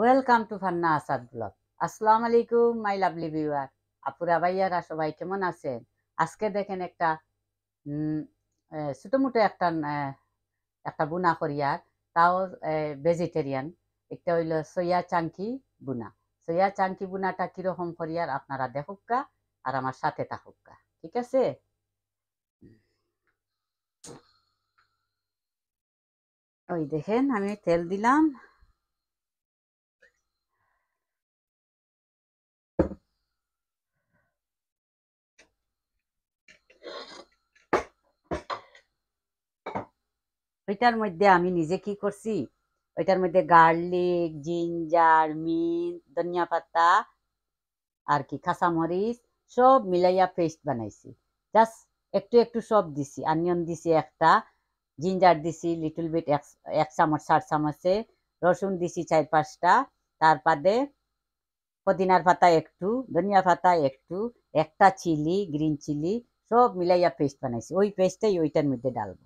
welcome to Fanna Asad blog আসসালাম আলাইকুম মাই lovely viewer আপুরা ভাইয়ারা সবাই কেমন আছেন আজকে দেখেন একটা ছোটোমোটো একটা একটা বুনা করিয়ার তাও ভেজিটেরিয়ান একটা হইল সইয়া চাঙ্কি বুনা সইয়া চাঙ্কি বুনাটা কীরকম করিয়ার আপনারা দেখুকা আর আমার সাথে থাকুকা ঠিক আছে ওই দেখেন আমি তেল দিলাম ওইটার মধ্যে আমি নিজে কি করছি ওইটার মধ্যে গার্লিক জিঞ্জার মিন্ট ধনিয়া পাতা আর কি খাসামরিচ সব মিলাইয়া পেস্ট বানাইছি জাস্ট একটু একটু সব দিছি আনিয়ন দিছি একটা জিঞ্জার দিছি লিটল বিট এক চামচ চার চামচে রসুন দিছি চার পাঁচটা তার পাদে পদিনার পাতা একটু ধনিয়া পাতা একটু একটা চিলি গ্রিন চিলি সব মিলাইয়া পেস্ট বানাইছি ওই পেস্টটাই ওইটার মধ্যে ডালবো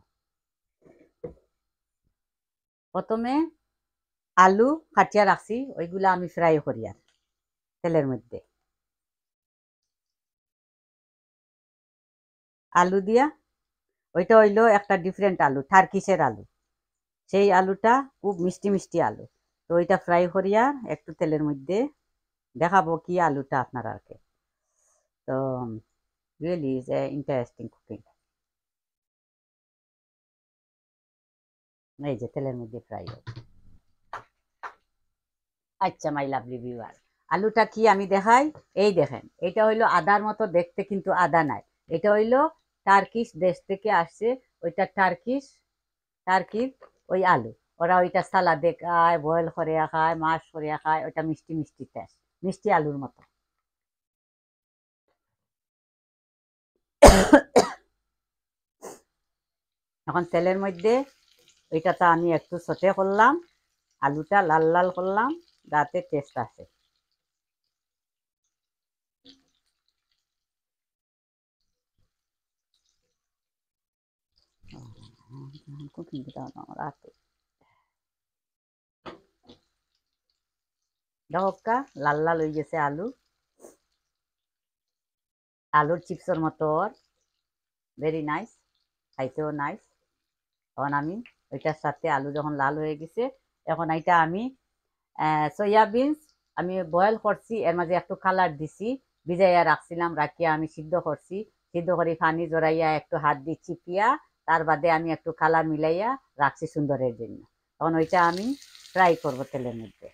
প্রথমে আলু কাটিয়া রাখছি ওইগুলো আমি ফ্রাই করি আর তেলের মধ্যে আলু দিয়া ওইটা হইল একটা ডিফারেন্ট আলু থার্কিসের আলু সেই আলুটা খুব মিষ্টি মিষ্টি আলু তো ওইটা ফ্রাই করিয়া একটু তেলের মধ্যে দেখাবো কি আলুটা আপনার কি তো really is a interesting cooking এই যে তেলের মধ্যে ফ্রাই আচ্ছা মাই লাভলি ভিউয়ার আলুটা কি আমি দেখাই এই দেখেন এটা হইলো আদার মতো দেখতে কিন্তু আদা নাই এটা হইলো টার্কিস দেশ থেকে আসছে ওইটা টার্কিস টার্কির ওই আলু ওরা ওইটা সালাদে খায় বয়েল করে খায় মাছ করে খায় ওইটা মিষ্টি মিষ্টি টেস্ট মিষ্টি আলুর মতো এখন তেলের মধ্যে ওইটাতে আমি একটু সটে করলাম আলুটা লাল লাল করলাম যাতে টেস্ট আসে দহকা লাল লাল হয়ে গেছে আলু আলুর চিপসের মতো ভেরি নাইস খাইতেও নাইস তখন আমি ওইটার সাথে আলু যখন লাল হয়ে গেছে এখন এটা আমি সয়াবিনস আমি বয়েল করছি এর মাঝে একটু কালার দিছি ভিজাইয়া রাখছিলাম রাখিয়া আমি সিদ্ধ করছি সিদ্ধ করে পানি জড়াইয়া একটু হাত দিয়ে চিপিয়া তার বাদে আমি একটু কালার মিলাইয়া রাখছি সুন্দরের জন্য তখন ওইটা আমি ফ্রাই করবো তেলের মধ্যে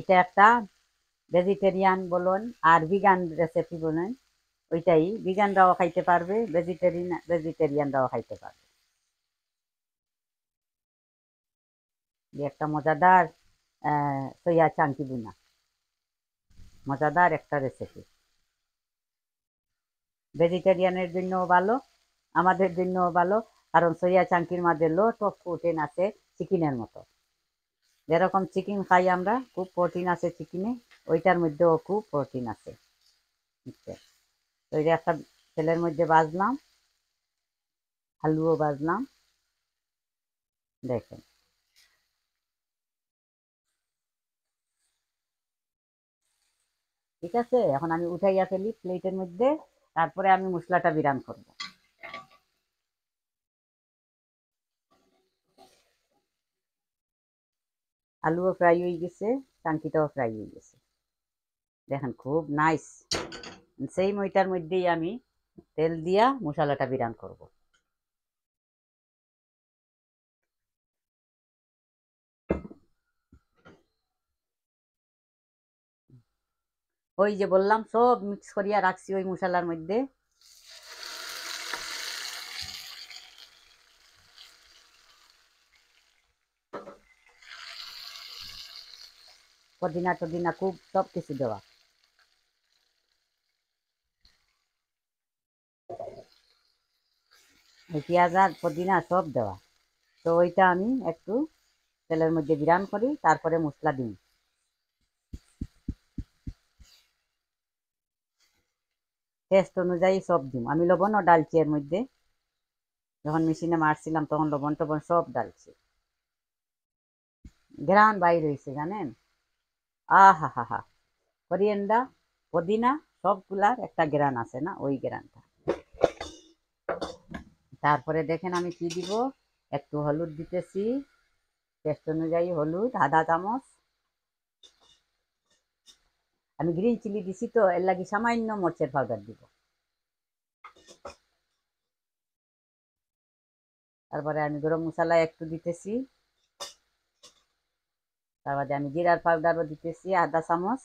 এটা একটা ভেজিটেরিয়ান বলুন আর ভিগান রেসিপি বলুন ওইটাই ভিগানরাও খাইতে পারবে ভেজিটেরিয়ান ভেজিটেরিয়ানরাও খাইতে পারবে একটা মজাদার সইয়া চাঙ্কি বুনা মজাদার একটা রেসিপি ভেজিটেরিয়ানের জন্যও ভালো আমাদের জন্যও ভালো কারণ সইয়া চাঙ্কির মাঝে লো টক প্রোটিন আছে চিকেনের মতো যেরকম চিকেন খাই আমরা খুব প্রোটিন আছে চিকেনে ওইটার মধ্যেও খুব প্রোটিন আছে ওইটা একটা তেলের মধ্যে বাজলাম আলুও বাজলাম দেখেন ঠিক আছে এখন আমি উঠাইয়া ফেলি প্লেটের মধ্যে তারপরে আমি মশলাটা বিরান করবো আলুও ফ্রাই হয়ে গেছে টাঙ্কিটাও ফ্রাই হয়ে গেছে দেখেন খুব নাইস সেই মইটার মধ্যেই আমি তেল দিয়া মশলাটা বিরান করব ওই যে বললাম সব মিক্স করিয়া রাখছি ওই মশলার মধ্যে পদিনা টদিনা খুব সব কিছু দেওয়া পেঁয়াজ আর পদিনা সব দেওয়া তো ওইটা আমি একটু তেলের মধ্যে বিরাম করি তারপরে মশলা দিই টেস্ট অনুযায়ী সব দিম আমি লবণ ও ডালছি এর মধ্যে যখন মেশিনে মারছিলাম তখন লবণ টবণ সব ডালছি গ্রাম বাইর হয়েছে জানেন আহা হা হা করিয়েন্ডা পদিনা সবগুলার একটা গ্রান আছে না ওই গ্রানটা তারপরে দেখেন আমি কি দিব একটু হলুদ দিতেছি টেস্ট অনুযায়ী হলুদ আধা চামচ আমি গ্রিন চিলি দিছি তো এর লাগি সামান্য মরচের পাউডার দিব তারপরে আমি গরম মশলা একটু দিতেছি তারপরে আমি জিরার পাউডারও দিতেছি আধা চামচ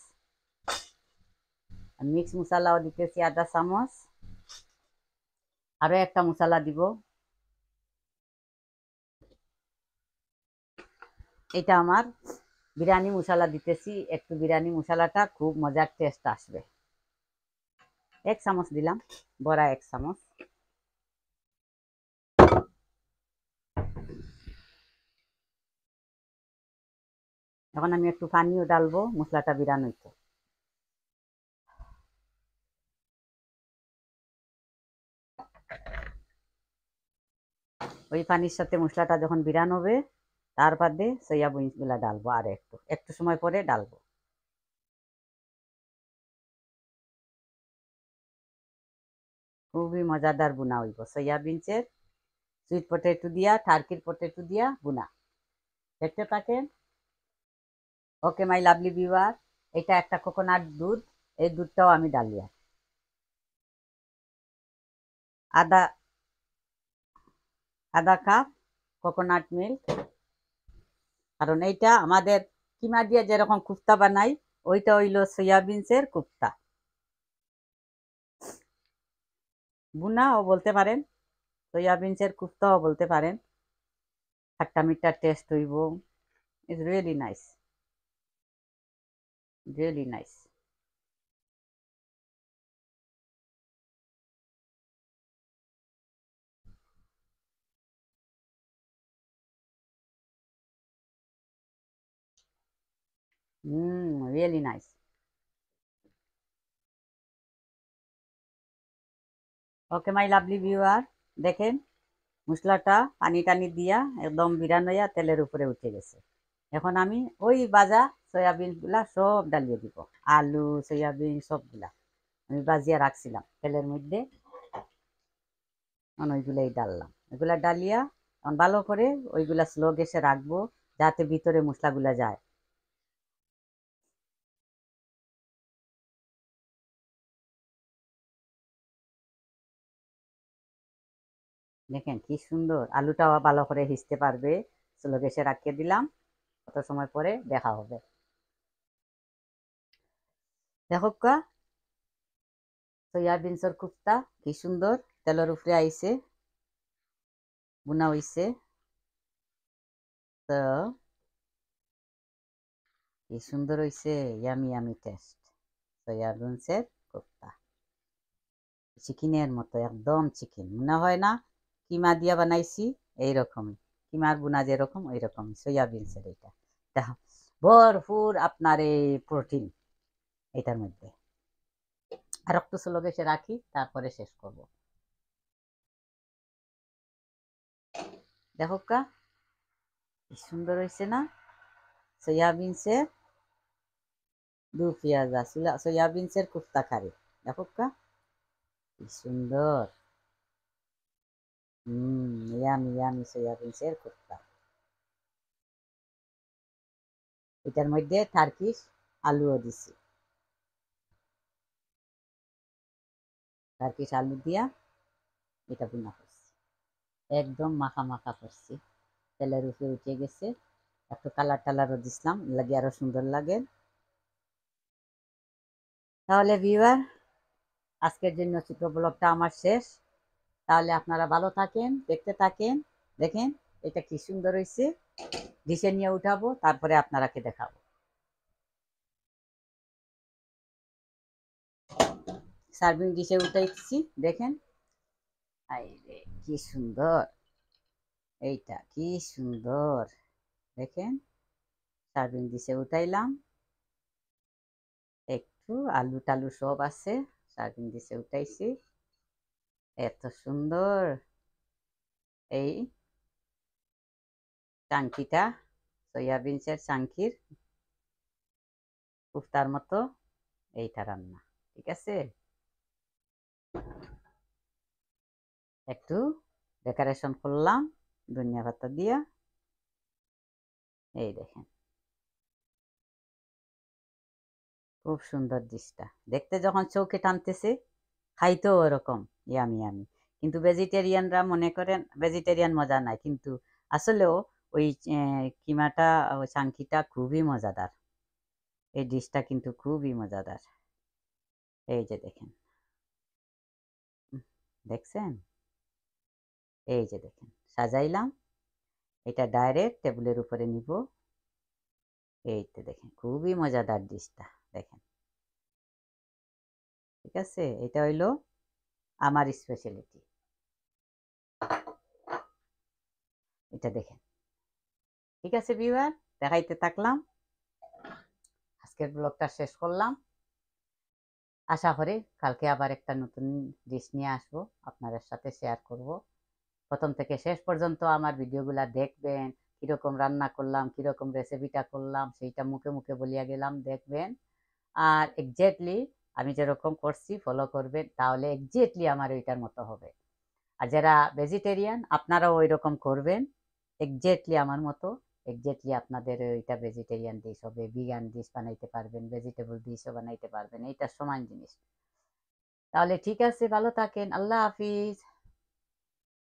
মিক্স মশলাও দিতেছি আধা চামচ আরও একটা মশলা দিব এটা আমার বিরিয়ানি মশলা দিতেছি একটু বিরিয়ানি মশলাটা খুব মজার টেস্ট আসবে এক চামচ দিলাম বড়া এক চামচ এখন আমি একটু পানিও ডালবো মশলাটা বিরানো হইতে ওই পানির সাথে মশলাটা যখন বিরান হবে তার বাদে সইয়া বিনসগুলা ডালবো আর একটু একটু সময় পরে ডালবো খুবই মজাদার বুনা হইব সইয়া বিনসের সুইট পটেটো দিয়া টার্কির পটেটো দিয়া বুনা দেখতে থাকেন ওকে মাই লাভলি বিভার এটা একটা কোকোনাট দুধ এই দুধটাও আমি ডালিয়া আদা আদা কাপ কোকোনাট মিল্ক কারণ এইটা আমাদের কিমা দিয়ে যেরকম কুফতা বানাই ওইটা হইল সয়াবিনসের কুফতা বুনাও বলতে পারেন সয়াবিনসের কুফতাও বলতে পারেন খাট্টা মিঠা টেস্ট হইব is really nice really nice mm, really nice okay my lovely viewer দেখেন মশলাটা পানি টানি দিয়া একদম বিরান হইয়া তেলের উপরে উঠে গেছে এখন আমি ওই বাজা সয়াবিনগুলা সব ডালিয়ে দিব আলু সয়াবিন সবগুলা আমি বাজিয়া রাখছিলাম তেলের মধ্যে ওইগুলাই ডাললাম ওইগুলা ডালিয়া এখন ভালো করে ওইগুলা স্লো গ্যাসে রাখবো যাতে ভিতরে মশলাগুলা যায় দেখেন কি সুন্দর আলুটাও ভালো করে হিসতে পারবে স্লো গ্যাসে রাখিয়ে দিলাম কত সময় পরে দেখা হবে দেখকা সয়াবিনসর কুফতা কি সুন্দর তেলের উপরে আইসে বুনা হইছে তো কি সুন্দর হইছে ইয়ামি ইয়ামি টেস্ট সয়াবিনসের কুফতা চিকেনের মতো একদম চিকেন মনে হয় না কিমা দিয়া বানাইছি এইরকমই কিমার বুনা যেরকম ওইরকমই সয়াবিনসের এটা ভরপুর আপনার এই প্রোটিন এটার মধ্যে আর একটু স্লো গ্যাসে রাখি তারপরে শেষ করব দেখো কা সুন্দর হয়েছে না সয়াবিনসের দু পেঁয়াজা সয়াবিনসের কুফতা কারি দেখো কা কি সুন্দর হুম ইয়ামি ইয়ামি সয়াবিনসের কুফতা এটার মধ্যে থার্কিস আলুও দিছি আর কি আলু দিয়া এটা বুনা করছি একদম মাখা মাখা করছি তেলের উপরে উঠে গেছে একটু কালার টালারও দিছিলাম লাগে আরও সুন্দর লাগে তাহলে ভিউয়ার আজকের জন্য চিত্র ব্লগটা আমার শেষ তাহলে আপনারা ভালো থাকেন দেখতে থাকেন দেখেন এটা কি সুন্দর হয়েছে ডিসে নিয়ে উঠাবো তারপরে আপনারাকে দেখাবো সার্ভিং ডিশে উঠাইছি দেখেন রে কি সুন্দর এইটা কি সুন্দর দেখেন সার্ভিং ডিশে উঠাইলাম একটু আলু টালু সব আছে সার্ভিং ডিশে উঠাইছি এত সুন্দর এই চাঙ্কিটা সয়াবিনসের চাঙ্কির কুফতার মতো এইটা রান্না ঠিক আছে একটু ডেকোরেশন করলাম ধনিয়া পাতা দিয়া এই দেখেন খুব সুন্দর ডিশটা দেখতে যখন চৌকে টানতেছে খাইতো ওরকম ইয়ামি আমি কিন্তু ভেজিটেরিয়ানরা মনে করেন ভেজিটেরিয়ান মজা নাই কিন্তু আসলেও ওই কিমাটা ও চাংকিটা খুবই মজাদার এই ডিশটা কিন্তু খুবই মজাদার এই যে দেখেন দেখছেন এই যে দেখেন সাজাইলাম এটা ডাইরেক্ট টেবিলের উপরে নিব তো দেখেন খুবই মজাদার ডিশটা দেখেন ঠিক আছে এটা হইল আমার স্পেশালিটি এটা দেখেন ঠিক আছে বিভার দেখাইতে থাকলাম আজকের ব্লগটা শেষ করলাম আশা করে কালকে আবার একটা নতুন ডিশ নিয়ে আসবো আপনাদের সাথে শেয়ার করব প্রথম থেকে শেষ পর্যন্ত আমার ভিডিওগুলা দেখবেন কীরকম রান্না করলাম কীরকম রেসিপিটা করলাম সেইটা মুখে মুখে বলিয়া গেলাম দেখবেন আর এক্স্যাক্টলি আমি যেরকম করছি ফলো করবেন তাহলে এক্স্যাক্টলি আমার ওইটার মতো হবে আর যারা ভেজিটেরিয়ান আপনারাও ওই রকম করবেন এক্স্যাক্টলি আমার মতো একজ্যাক্টলি আপনাদের এটা ভেজিটেরিয়ান ডিশ হবে ভিগান ডিশ বানাইতে পারবেন ভেজিটেবল ডিশও বানাইতে পারবেন এটা সমান জিনিস তাহলে ঠিক আছে ভালো থাকেন আল্লাহ হাফিজ